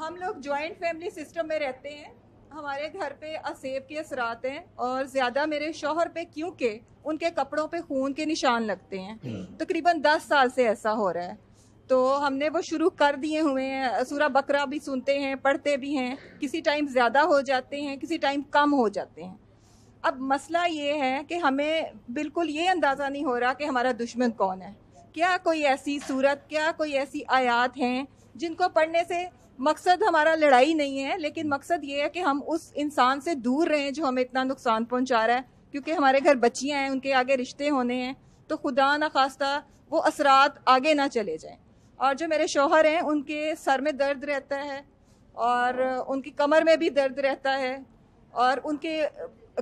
हम लोग joint family system में रहते हैं हमारे घर पे असेब के असरात हैं और ज़्यादा मेरे शोहर पे क्योंकि उनके कपड़ों पे खून के निशान लगते हैं हम्म। तकरीबन दस साल से ऐसा हो रहा है तो हमने वो शुरू कर दिए हुए हैं सूरा बकरा भी सुनते हैं पढ़ते भी हैं किसी टाइम ज़्यादा हो जाते हैं किसी टाइम कम हो जाते हैं अब मसला ये है कि हमें बिल्कुल ये अंदाज़ा नहीं हो रहा कि हमारा दुश्मन कौन है क्या कोई ऐसी सूरत क्या कोई ऐसी आयात हैं जिनको पढ़ने से मकसद हमारा लड़ाई नहीं है लेकिन मकसद ये है कि हम उस इंसान से दूर रहें जो हमें इतना नुकसान पहुंचा रहा है क्योंकि हमारे घर बच्चियां हैं उनके आगे रिश्ते होने हैं तो खुदा ना खास्ता वो असरात आगे ना चले जाएं और जो मेरे शोहर हैं उनके सर में दर्द रहता है और उनकी कमर में भी दर्द रहता है और उनके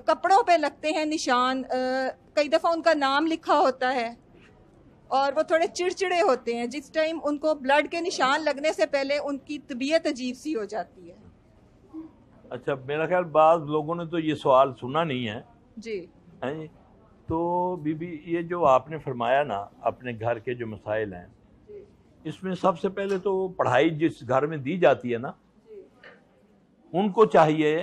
कपड़ों पे लगते हैं निशान कई दफ़ा उनका नाम लिखा होता है और वो थोड़े चिड़चिड़े होते हैं जिस टाइम उनको ब्लड के निशान लगने से पहले उनकी तबीयत अजीब सी हो जाती है अच्छा मेरा ख्याल बाद लोगों ने तो ये सवाल सुना नहीं है जी है जी तो बीबी ये जो आपने फरमाया ना अपने घर के जो मसाइल हैं इसमें सबसे पहले तो पढ़ाई जिस घर में दी जाती है ना उनको चाहिए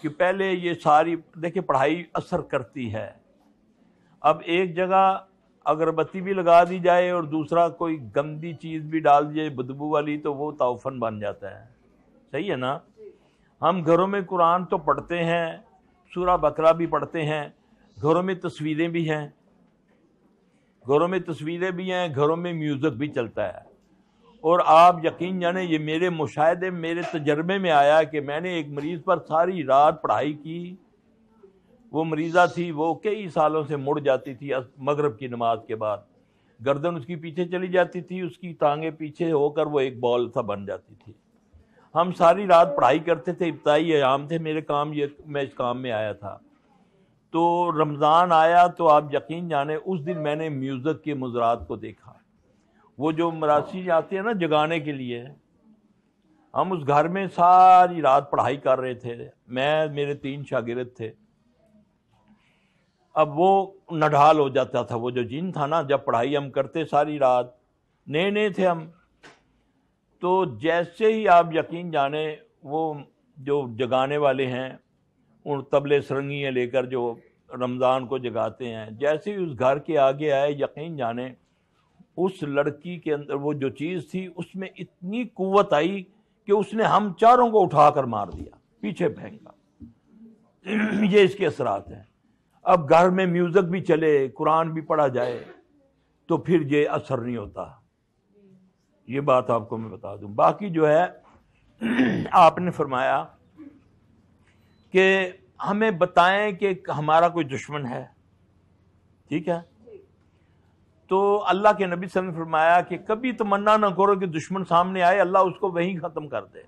कि पहले ये सारी देखिए पढ़ाई असर करती है अब एक जगह अगरबत्ती भी लगा दी जाए और दूसरा कोई गंदी चीज़ भी डाल दी जाए बदबू वाली तो वो ताउफन बन जाता है सही है ना हम घरों में कुरान तो पढ़ते हैं सूरा बकरा भी पढ़ते हैं घरों में तस्वीरें भी हैं घरों में तस्वीरें भी हैं घरों में म्यूज़िक भी चलता है और आप यकीन जाने ये मेरे मुशाहदे मेरे तजर्बे में आया कि मैंने एक मरीज़ पर सारी रात पढ़ाई की वो मरीज़ा थी वो कई सालों से मुड़ जाती थी मगरब की नमाज के बाद गर्दन उसकी पीछे चली जाती थी उसकी टांगे पीछे होकर वो एक बॉल सा बन जाती थी हम सारी रात पढ़ाई करते थे इब्तई आयाम थे मेरे काम ये मैं इस काम में आया था तो रमज़ान आया तो आप यकीन जाने उस दिन मैंने म्यूज़िक के मुजरात को देखा वो जो मरासी आते हैं ना जगाने के लिए हम उस घर में सारी रात पढ़ाई कर रहे थे मैं मेरे तीन शागिरद थे अब वो नढाल हो जाता था वो जो जिन था ना जब पढ़ाई हम करते सारी रात नए नए थे हम तो जैसे ही आप यकीन जाने वो जो जगाने वाले हैं उन तबले सरंगियाँ लेकर जो रमज़ान को जगाते हैं जैसे ही उस घर के आगे आए यकीन जाने उस लड़की के अंदर वो जो चीज़ थी उसमें इतनी कुवत आई कि उसने हम चारों को उठा कर मार दिया पीछे फेंका ये इसके असरात हैं अब घर में म्यूजिक भी चले कुरान भी पढ़ा जाए तो फिर ये असर नहीं होता ये बात आपको मैं बता दूं बाकी जो है आपने फरमाया कि हमें बताएं कि हमारा कोई दुश्मन है ठीक है तो अल्लाह के नबी ने फरमाया कि कभी तमन्ना ना करो कि दुश्मन सामने आए अल्लाह उसको वहीं ख़त्म कर दे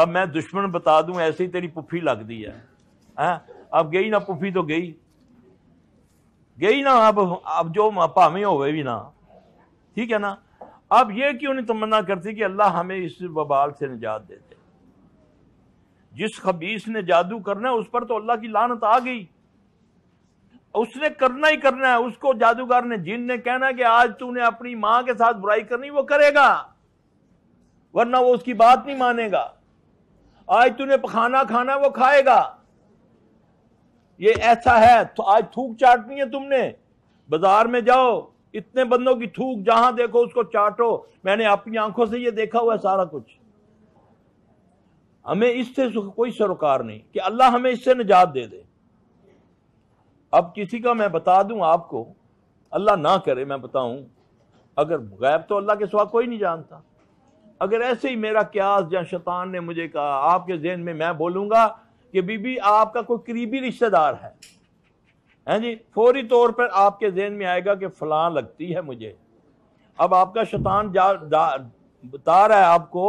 अब मैं दुश्मन बता दूं ऐसे ही तेरी पुफी लग दी है हैं हाँ? अब गई ना पुफी तो गई गई ना अब अब जो भावे गए भी ना ठीक है ना अब ये क्यों नहीं तमन्ना करती कि अल्लाह हमें इस बबाल से निजात दे दे जिस खबीस ने जादू करना है उस पर तो अल्लाह की लानत आ गई उसने करना ही करना है उसको जादूगर ने जिन ने कहना कि आज तूने अपनी मां के साथ बुराई करनी वो करेगा वरना वो उसकी बात नहीं मानेगा आज तूने खाना खाना वो खाएगा ये ऐसा है तो आज थूक चाटनी है तुमने बाजार में जाओ इतने बंदों की थूक जहां देखो उसको चाटो मैंने अपनी आंखों से ये देखा हुआ है सारा कुछ हमें इससे कोई सरोकार नहीं कि अल्लाह हमें इससे निजात दे दे अब किसी का मैं बता दूं आपको अल्लाह ना करे मैं बताऊं अगर गैब तो अल्लाह के सिवा कोई नहीं जानता अगर ऐसे ही मेरा क्यास या शैतान ने मुझे कहा आपके जहन में मैं बोलूंगा कि बीबी आपका कोई करीबी रिश्तेदार है हैं जी फौरी तौर पर आपके जहन में आएगा कि फलां लगती है मुझे अब आपका शैतान जा बता रहा है आपको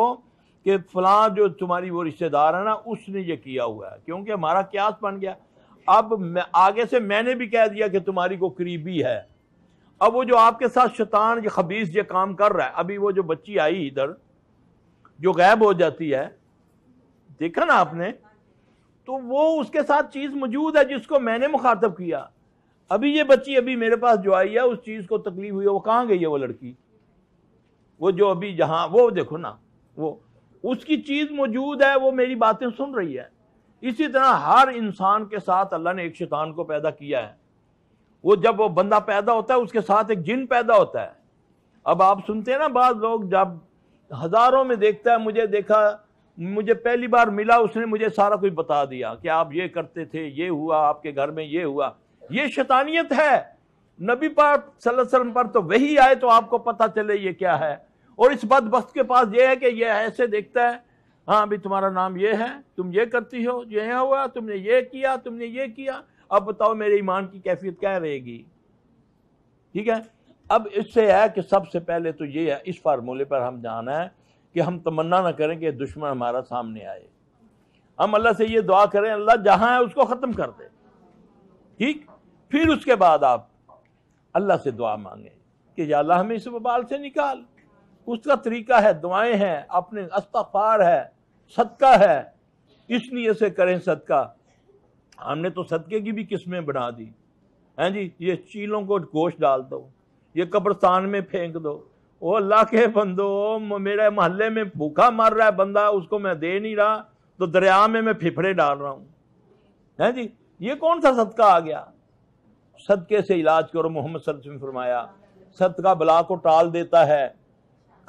कि फलां जो तुम्हारी वो रिश्तेदार है ना उसने ये किया हुआ है क्योंकि हमारा क्यास बन गया अब मैं आगे से मैंने भी कह दिया कि तुम्हारी को करीबी है अब वो जो आपके साथ शैतान ये खबीस ये काम कर रहा है अभी वो जो बच्ची आई इधर जो गायब हो जाती है देखा ना आपने तो वो उसके साथ चीज़ मौजूद है जिसको मैंने मुखातब किया अभी ये बच्ची अभी मेरे पास जो आई है उस चीज़ को तकलीफ हुई है वो कहां गई है वो लड़की वो जो अभी जहां वो देखो ना वो उसकी चीज़ मौजूद है वो मेरी बातें सुन रही है इसी तरह हर इंसान के साथ अल्लाह ने एक शैतान को पैदा किया है वो जब वो बंदा पैदा होता है उसके साथ एक जिन पैदा होता है अब आप सुनते हैं ना बाद लोग जब हज़ारों में देखता है मुझे देखा मुझे पहली बार मिला उसने मुझे सारा कुछ बता दिया कि आप ये करते थे ये हुआ आपके घर में ये हुआ ये शैतानियत है नबी पाक सल्लल्लाहु पर तो वही आए तो आपको पता चले ये क्या है और इस बदबख्त के पास ये है कि ये ऐसे देखता है हाँ अभी तुम्हारा नाम ये है तुम ये करती हो ये हुआ तुमने ये किया तुमने ये किया अब बताओ मेरे ईमान की कैफियत क्या रहेगी ठीक है अब इससे है कि सबसे पहले तो ये है इस फार्मूले पर हम जाना है कि हम तमन्ना ना करें कि दुश्मन हमारा सामने आए हम अल्लाह से ये दुआ करें अल्लाह जहां है उसको ख़त्म कर दे ठीक फिर उसके बाद आप अल्लाह से दुआ मांगे कि अल्लाह हमें इस बबाल से निकाल उसका तरीका है दुआएं हैं अपने अस्तफार है सदका है इसलिए से करें सदका हमने तो सदके की भी किस्में बना दी हैं जी ये चीलों को गोश्त डाल दो ये कब्रस्तान में फेंक दो ओ अल्लाह के बंदो मेरे मोहल्ले में भूखा मर रहा है बंदा उसको मैं दे नहीं रहा तो दरिया में मैं फिफड़े डाल रहा हूँ है जी ये कौन सा सदका आ गया सदके से इलाज करो मोहम्मद सल्लल्लाहु ने फरमाया सदका बला को टाल देता है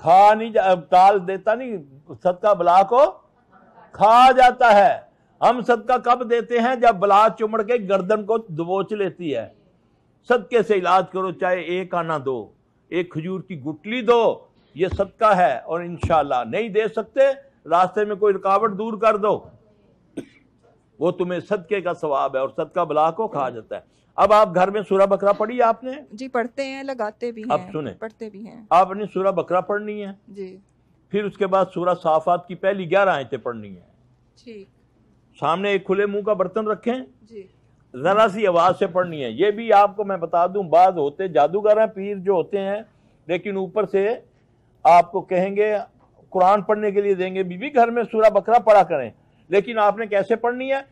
खा नहीं जा टाल देता नहीं सदका बला को खा जाता है हम सदका कब देते हैं जब बला चुमड़ के गर्दन को दबोच लेती है सदके से इलाज करो चाहे एक आना दो एक खजूर की गुटली दो ये सबका है और इन नहीं दे सकते रास्ते में कोई रुकावट दूर कर दो वो तुम्हें सदके का स्वाब है और सदका बला को खा जाता है अब आप घर में सूरा बकरा पढ़ी आपने जी पढ़ते हैं लगाते भी अब सुने पढ़ते भी हैं आपने सूरा बकरा पढ़नी है जी फिर उसके बाद सूरा साफात की पहली ग्यारह आयतें पढ़नी है ठीक सामने एक खुले मुंह का बर्तन रखें जी ज़रा सी आवाज़ से पढ़नी है ये भी आपको मैं बता दूं बाज होते जादूगर हैं पीर जो होते हैं लेकिन ऊपर से आपको कहेंगे कुरान पढ़ने के लिए देंगे बीबी घर में सूरा बकरा पढ़ा करें लेकिन आपने कैसे पढ़नी है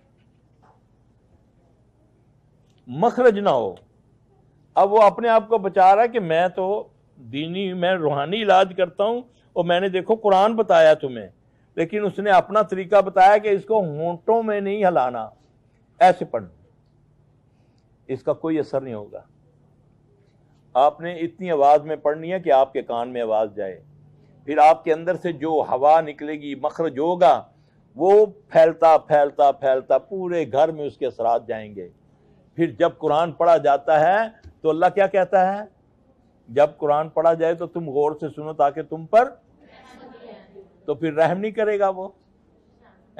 मखरज ना हो अब वो अपने आप को बचा रहा है कि मैं तो दीनी मैं रूहानी इलाज करता हूं और मैंने देखो कुरान बताया तुम्हें लेकिन उसने अपना तरीका बताया कि इसको होंटों में नहीं हलाना ऐसे पढ़ना इसका कोई असर नहीं होगा आपने इतनी आवाज़ में पढ़नी है कि आपके कान में आवाज़ जाए फिर आपके अंदर से जो हवा निकलेगी मखरज होगा वो फैलता फैलता फैलता पूरे घर में उसके असरात जाएंगे फिर जब कुरान पढ़ा जाता है तो अल्लाह क्या कहता है जब कुरान पढ़ा जाए तो तुम गौर से सुनो ताकि तुम पर तो फिर रहम नहीं करेगा वो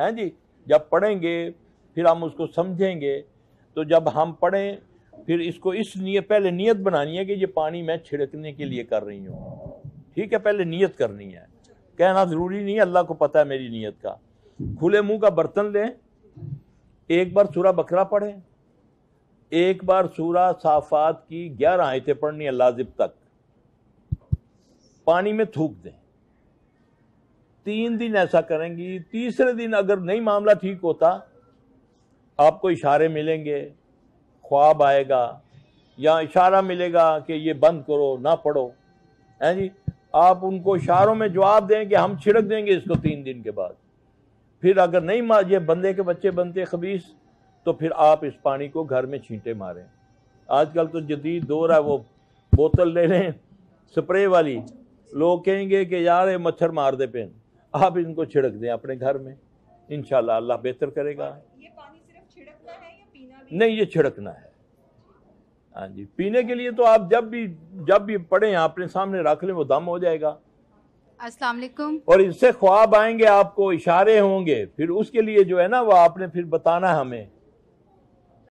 हैं जी जब पढ़ेंगे फिर हम उसको समझेंगे तो जब हम पढ़ें फिर इसको इस नियत पहले नियत बनानी है कि ये पानी मैं छिड़कने के लिए कर रही हूँ ठीक है पहले नियत करनी है कहना ज़रूरी नहीं है अल्लाह को पता है मेरी नियत का खुले मुंह का बर्तन लें एक बार सूरा बकरा पढ़ें एक बार सूरा साफात की ग्यारह आयतें पढ़नी है लाजिब तक पानी में थूक दें तीन दिन ऐसा करेंगी तीसरे दिन अगर नहीं मामला ठीक होता आपको इशारे मिलेंगे ख्वाब आएगा या इशारा मिलेगा कि ये बंद करो ना पढ़ो हैं जी आप उनको इशारों में जवाब दें कि हम छिड़क देंगे इसको तीन दिन के बाद फिर अगर नहीं मार ये बंदे के बच्चे बनते खबीस तो फिर आप इस पानी को घर में छींटे मारें आजकल तो जदीद दौर है वो बोतल ले लें स्प्रे वाली लोग कहेंगे कि यार ये मच्छर मार दे पेन आप इनको छिड़क दें अपने घर में इन अल्लाह बेहतर करेगा नहीं ये छिड़कना है हाँ जी पीने के लिए तो आप जब भी जब भी पड़े अपने सामने रख लें वो दम हो जाएगा असलाकुम और इससे ख्वाब आएंगे आपको इशारे होंगे फिर उसके लिए जो है ना वो आपने फिर बताना हमें